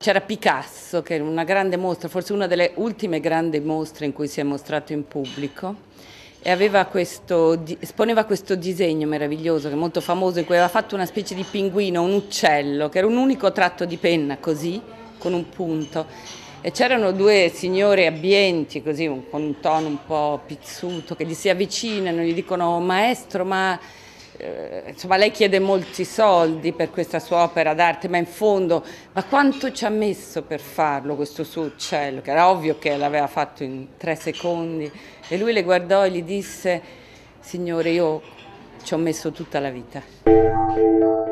C'era Picasso, che è una grande mostra, forse una delle ultime grandi mostre in cui si è mostrato in pubblico. E questo, esponeva questo disegno meraviglioso, che è molto famoso, in cui aveva fatto una specie di pinguino, un uccello, che era un unico tratto di penna, così, con un punto. E c'erano due signori abbienti, così, con un tono un po' pizzuto, che gli si avvicinano, gli dicono, maestro, ma eh, insomma lei chiede molti soldi per questa sua opera d'arte, ma in fondo, ma quanto ci ha messo per farlo questo suo uccello? Che era ovvio che l'aveva fatto in tre secondi e lui le guardò e gli disse, signore io ci ho messo tutta la vita.